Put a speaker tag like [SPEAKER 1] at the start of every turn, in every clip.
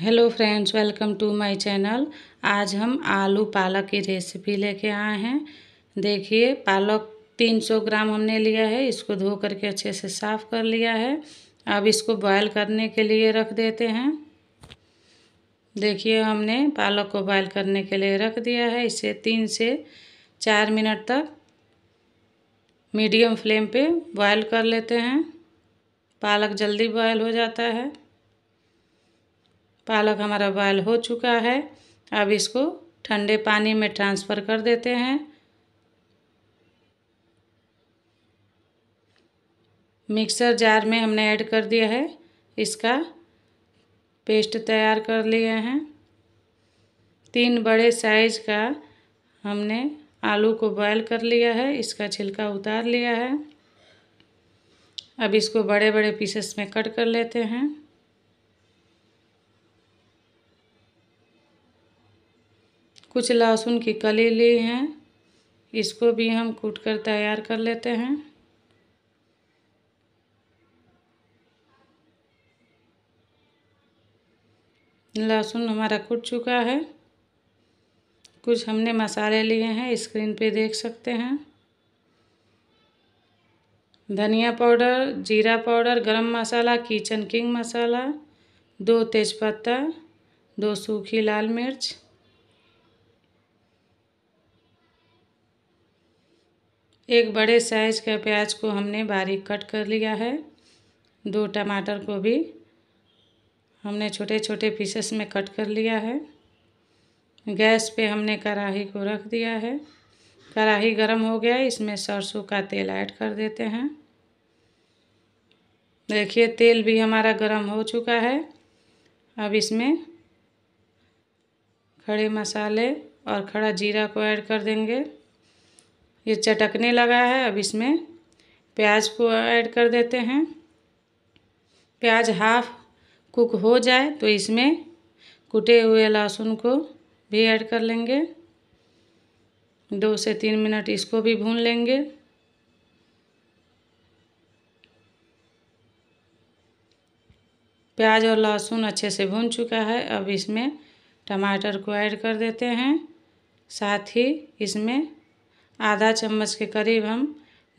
[SPEAKER 1] hello friends welcome to my channel आज हम आलू पालक की रेसिपी लेके आए हैं देखिए पालक 300 ग्राम हमने लिया है इसको धो करके अच्छे से साफ़ कर लिया है अब इसको बॉयल करने के लिए रख देते हैं देखिए हमने पालक को बॉयल करने के लिए रख दिया है इसे तीन से चार मिनट तक मीडियम फ्लेम पे बॉयल कर लेते हैं पालक जल्दी बॉयल हो जाता है पालक हमारा बॉयल हो चुका है अब इसको ठंडे पानी में ट्रांसफ़र कर देते हैं मिक्सर जार में हमने ऐड कर दिया है इसका पेस्ट तैयार कर लिए हैं तीन बड़े साइज का हमने आलू को बॉयल कर लिया है इसका छिलका उतार लिया है अब इसको बड़े बड़े पीसेस में कट कर लेते हैं कुछ लहसुन की कली ली हैं इसको भी हम कूट कर तैयार कर लेते हैं लहसुन हमारा कूट चुका है कुछ हमने मसाले लिए हैं स्क्रीन पे देख सकते हैं धनिया पाउडर जीरा पाउडर गरम मसाला किचन किंग मसाला दो तेज़पत्ता दो सूखी लाल मिर्च एक बड़े साइज़ के प्याज को हमने बारीक कट कर लिया है दो टमाटर को भी हमने छोटे छोटे पीसेस में कट कर लिया है गैस पे हमने कढ़ाही को रख दिया है कढ़ाही गर्म हो गया इसमें सरसों का तेल ऐड कर देते हैं देखिए तेल भी हमारा गर्म हो चुका है अब इसमें खड़े मसाले और खड़ा जीरा को ऐड कर देंगे ये चटकने लगा है अब इसमें प्याज को ऐड कर देते हैं प्याज हाफ कुक हो जाए तो इसमें कुटे हुए लहसुन को भी ऐड कर लेंगे दो से तीन मिनट इसको भी भून लेंगे प्याज और लहसुन अच्छे से भून चुका है अब इसमें टमाटर को ऐड कर देते हैं साथ ही इसमें आधा चम्मच के करीब हम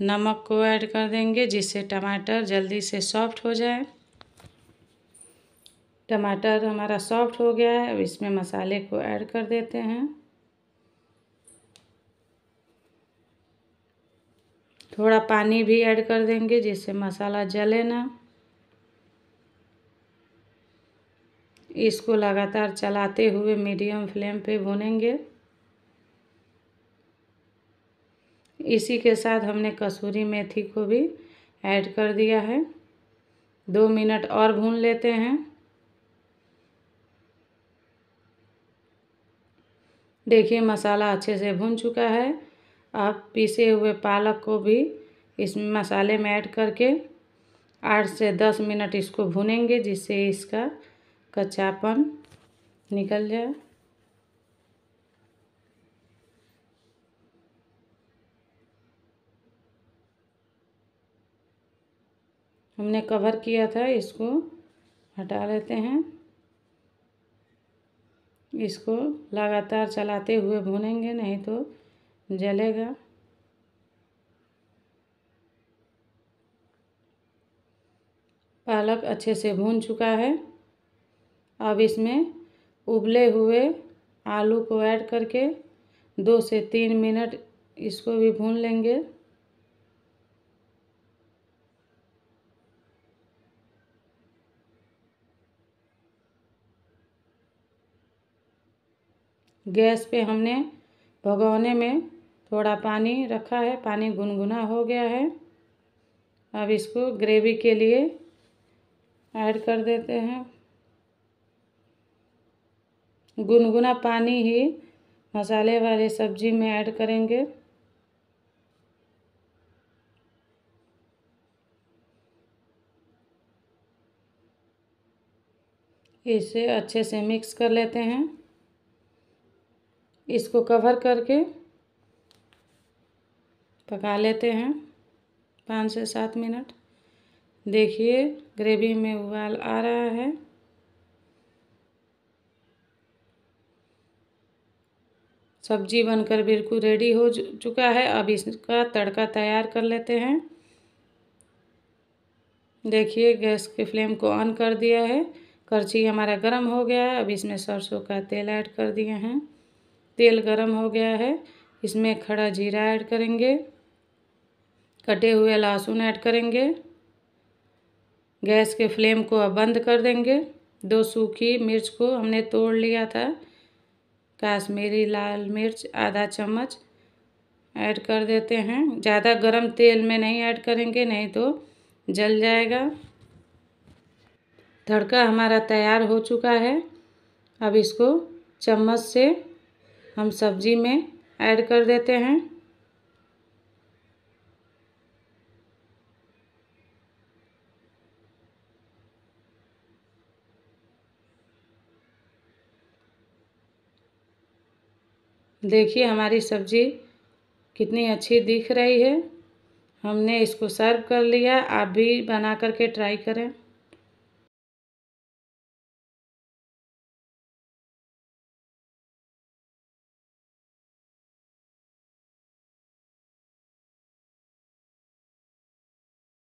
[SPEAKER 1] नमक को ऐड कर देंगे जिससे टमाटर जल्दी से सॉफ्ट हो जाए टमाटर हमारा सॉफ्ट हो गया है अब इसमें मसाले को ऐड कर देते हैं थोड़ा पानी भी ऐड कर देंगे जिससे मसाला जले ना इसको लगातार चलाते हुए मीडियम फ्लेम पे भुनेंगे इसी के साथ हमने कसूरी मेथी को भी ऐड कर दिया है दो मिनट और भून लेते हैं देखिए मसाला अच्छे से भून चुका है आप पीसे हुए पालक को भी इस मसाले में ऐड करके आठ से दस मिनट इसको भुनेंगे जिससे इसका कच्चापन निकल जाए हमने कवर किया था इसको हटा लेते हैं इसको लगातार चलाते हुए भूनेंगे नहीं तो जलेगा पालक अच्छे से भून चुका है अब इसमें उबले हुए आलू को ऐड करके दो से तीन मिनट इसको भी भून लेंगे गैस पे हमने भगवने में थोड़ा पानी रखा है पानी गुनगुना हो गया है अब इसको ग्रेवी के लिए ऐड कर देते हैं गुनगुना पानी ही मसाले वाले सब्जी में ऐड करेंगे इसे अच्छे से मिक्स कर लेते हैं इसको कवर करके पका लेते हैं पाँच से सात मिनट देखिए ग्रेवी में उबाल आ रहा है सब्जी बनकर बिल्कुल रेडी हो चुका है अब इसका तड़का तैयार कर लेते हैं देखिए गैस के फ्लेम को ऑन कर दिया है करछी हमारा गर्म हो गया है अब इसमें सरसों का तेल ऐड कर दिए हैं तेल गरम हो गया है इसमें खड़ा जीरा ऐड करेंगे कटे हुए लहसुन ऐड करेंगे गैस के फ्लेम को अब बंद कर देंगे दो सूखी मिर्च को हमने तोड़ लिया था काश्मीरी लाल मिर्च आधा चम्मच ऐड कर देते हैं ज़्यादा गरम तेल में नहीं ऐड करेंगे नहीं तो जल जाएगा तड़का हमारा तैयार हो चुका है अब इसको चम्मच से हम सब्जी में ऐड कर देते हैं देखिए हमारी सब्ज़ी कितनी अच्छी दिख रही है हमने इसको सर्व कर लिया आप भी बना करके ट्राई करें